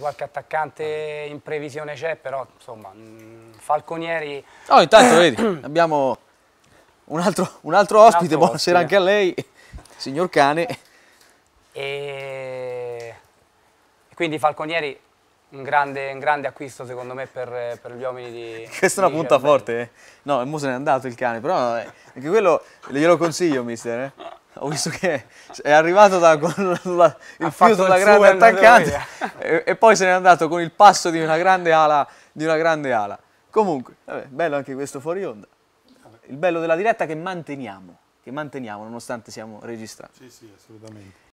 Qualche attaccante in previsione c'è, però insomma, mm, Falconieri... Oh, intanto vedi, abbiamo un altro, un altro ospite, un altro buonasera ospite. anche a lei, signor Cane. E... Quindi Falconieri un grande, un grande, acquisto secondo me per, per gli uomini di... Questa è una punta cervello. forte, eh? No, il muso ne è andato il cane, però no, eh, anche quello glielo consiglio, mister. Eh? ho visto che è arrivato da, con la, il fiuto da grande attaccante e, e, poi se n'è andato con il passo di una grande ala. Una grande ala. Comunque, vabbè, bello anche questo fuori onda. Il bello della diretta che manteniamo, che manteniamo nonostante siamo registrati. Sì, sì, assolutamente.